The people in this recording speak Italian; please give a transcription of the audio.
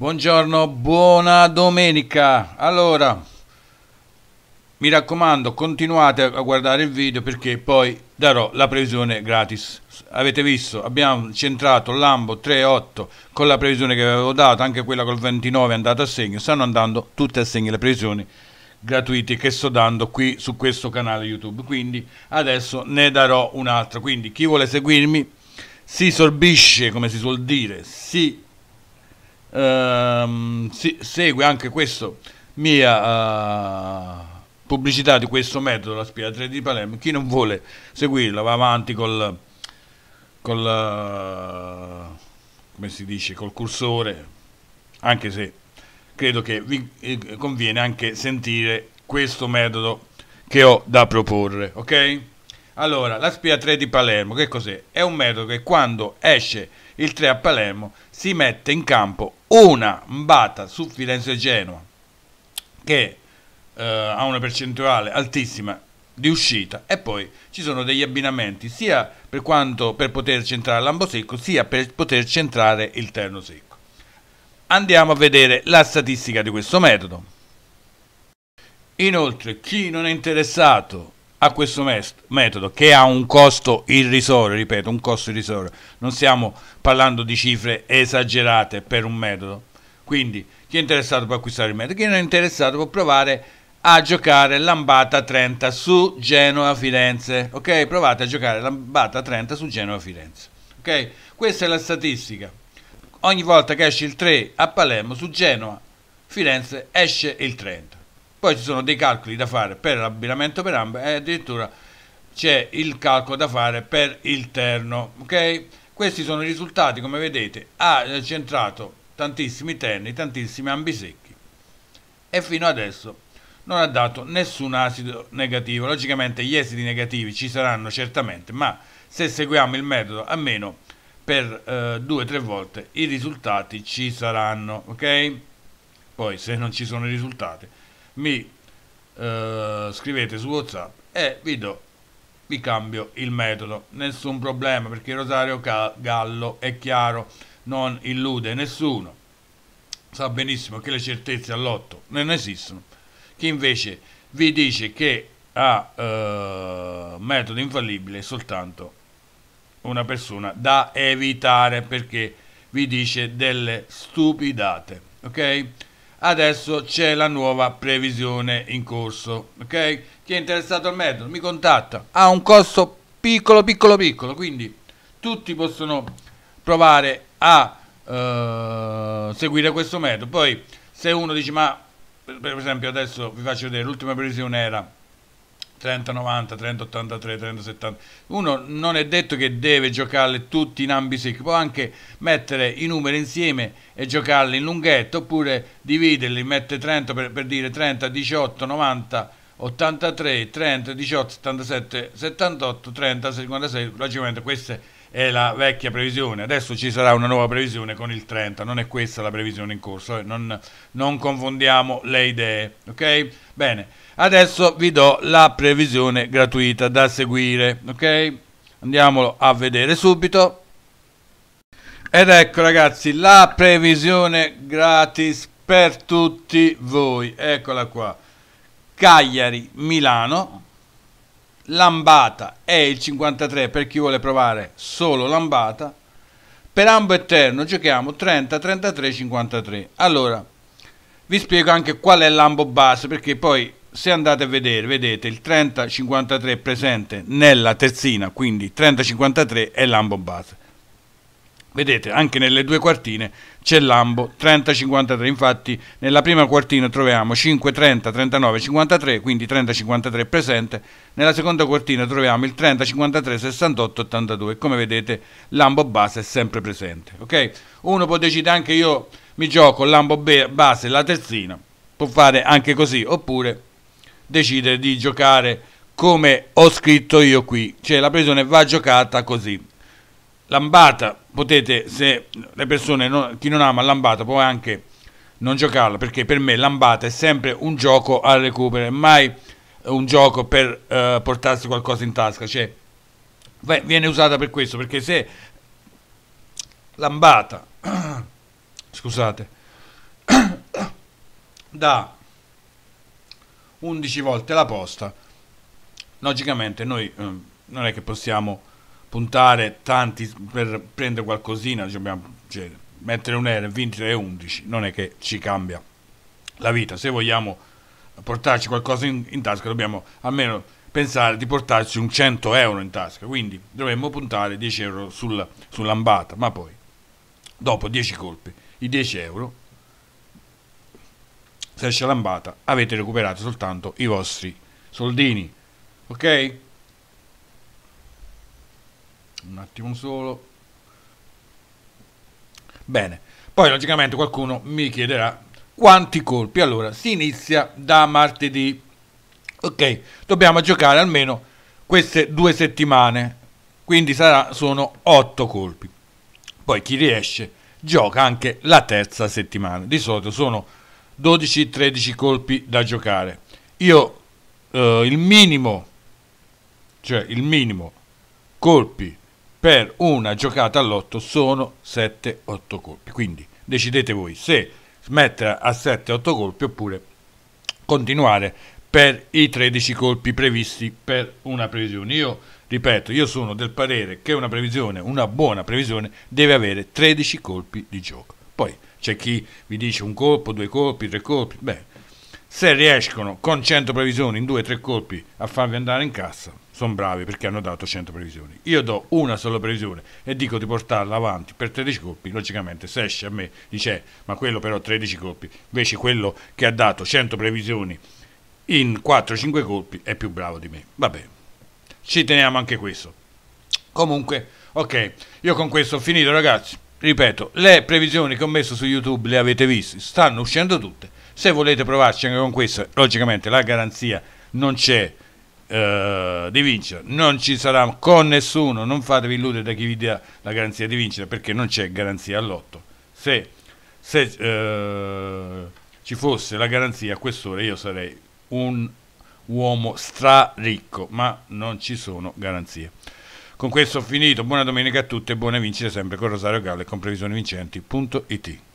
Buongiorno, buona domenica. Allora, mi raccomando, continuate a guardare il video perché poi darò la previsione gratis. Avete visto, abbiamo centrato Lambo 3-8 con la previsione che avevo dato, anche quella col 29 è andata a segno, stanno andando tutte a segno le previsioni gratuite che sto dando qui su questo canale YouTube. Quindi adesso ne darò un'altra. Quindi chi vuole seguirmi si sorbisce, come si suol dire, si Ehm, si, segue anche questa mia eh, pubblicità di questo metodo, la l'aspiratrice di Palermo. Chi non vuole seguirla va avanti col, col, eh, come si dice, col cursore, anche se credo che vi eh, conviene anche sentire questo metodo che ho da proporre, ok? Allora, la 3 di Palermo, che cos'è? È un metodo che quando esce il 3 a Palermo si mette in campo una mbata su Firenze Genoa che eh, ha una percentuale altissima di uscita e poi ci sono degli abbinamenti sia per, quanto, per poter centrare l'ambo secco sia per poter centrare il terno secco. Andiamo a vedere la statistica di questo metodo. Inoltre chi non è interessato a questo metodo che ha un costo irrisorio, ripeto, un costo irrisorio. Non stiamo parlando di cifre esagerate per un metodo. Quindi chi è interessato può acquistare il metodo, chi non è interessato può provare a giocare Lambata 30 su Genoa Firenze. Ok? Provate a giocare Lambata 30 su Genoa Firenze. Ok? Questa è la statistica. Ogni volta che esce il 3 a Palermo su Genoa Firenze esce il 30. Poi ci sono dei calcoli da fare per l'abbinamento per ambe e addirittura c'è il calcolo da fare per il terno. Ok? Questi sono i risultati, come vedete, ha centrato tantissimi terni, tantissimi ambisecchi e fino adesso non ha dato nessun acido negativo. Logicamente gli esiti negativi ci saranno certamente, ma se seguiamo il metodo almeno per eh, due o tre volte i risultati ci saranno, ok? Poi se non ci sono i risultati mi eh, scrivete su whatsapp e vi do vi cambio il metodo nessun problema perché Rosario Gallo è chiaro non illude nessuno sa benissimo che le certezze all'otto non esistono chi invece vi dice che ha eh, metodo infallibile è soltanto una persona da evitare perché vi dice delle stupidate ok adesso c'è la nuova previsione in corso. Ok? Chi è interessato al metodo mi contatta. Ha un costo piccolo, piccolo, piccolo. Quindi tutti possono provare a eh, seguire questo metodo. Poi se uno dice ma per esempio adesso vi faccio vedere l'ultima previsione era 30-90, 30-83, 30-70. Uno non è detto che deve giocarle tutti in ambisecchi, può anche mettere i numeri insieme e giocarli in lunghetto, oppure dividerli, mette 30 per, per dire 30, 18, 90, 83, 30, 18, 77, 78, 30, 56, logicamente queste sono è la vecchia previsione, adesso ci sarà una nuova previsione con il 30, non è questa la previsione in corso, eh. non, non confondiamo le idee, ok? Bene, adesso vi do la previsione gratuita da seguire, ok? Andiamolo a vedere subito. Ed ecco ragazzi la previsione gratis per tutti voi, eccola qua. Cagliari, Milano, Lambata e il 53 per chi vuole provare solo Lambata. Per ambo eterno giochiamo 30, 33, 53. Allora, vi spiego anche qual è l'ambo base perché poi se andate a vedere, vedete il 30-53 presente nella terzina, quindi 30-53 è l'ambo base. Vedete, anche nelle due quartine c'è Lambo 30-53, infatti nella prima quartina troviamo 5-30, 39-53, quindi 30-53 presente, nella seconda quartina troviamo il 30-53, 68-82, come vedete Lambo base è sempre presente. Okay? Uno può decidere anche io mi gioco Lambo base la terzina, può fare anche così, oppure decidere di giocare come ho scritto io qui, cioè la pressione va giocata così. Lambata potete, se le persone, non, chi non ama Lambata può anche non giocarla, perché per me Lambata è sempre un gioco al recupero, mai un gioco per eh, portarsi qualcosa in tasca, cioè viene usata per questo, perché se Lambata, scusate, da 11 volte la posta, logicamente noi eh, non è che possiamo puntare tanti per prendere qualcosina, cioè, cioè, mettere un R, vincere 11, non è che ci cambia la vita. Se vogliamo portarci qualcosa in, in tasca dobbiamo almeno pensare di portarci un 100 euro in tasca, quindi dovremmo puntare 10 euro sul, sull'ambata, ma poi dopo 10 colpi, i 10 euro, se esce l'ambata avete recuperato soltanto i vostri soldini, ok? un attimo solo bene poi logicamente qualcuno mi chiederà quanti colpi allora si inizia da martedì ok dobbiamo giocare almeno queste due settimane quindi sarà, sono otto colpi poi chi riesce gioca anche la terza settimana di solito sono 12-13 colpi da giocare io eh, il minimo cioè il minimo colpi per una giocata all'otto sono 7-8 colpi. Quindi decidete voi se smettere a 7-8 colpi oppure continuare per i 13 colpi previsti per una previsione. Io ripeto, io sono del parere che una previsione, una buona previsione, deve avere 13 colpi di gioco. Poi c'è chi vi dice un colpo, due colpi, tre colpi, beh, se riescono con 100 previsioni in 2-3 colpi a farvi andare in cassa, sono bravi perché hanno dato 100 previsioni. Io do una sola previsione e dico di portarla avanti per 13 colpi, logicamente se esce a me dice eh, ma quello però 13 colpi, invece quello che ha dato 100 previsioni in 4-5 colpi è più bravo di me. Vabbè, ci teniamo anche questo. Comunque, ok, io con questo ho finito ragazzi. Ripeto, le previsioni che ho messo su YouTube le avete viste, stanno uscendo tutte se volete provarci anche con questo, logicamente la garanzia non c'è eh, di vincere, non ci sarà con nessuno, non fatevi illudere da chi vi dia la garanzia di vincere perché non c'è garanzia all'otto. Se, se eh, ci fosse la garanzia a quest'ora io sarei un uomo straricco, ma non ci sono garanzie. Con questo ho finito, buona domenica a tutti e buone vincite sempre con Rosario Gallo e con previsionivincenti.it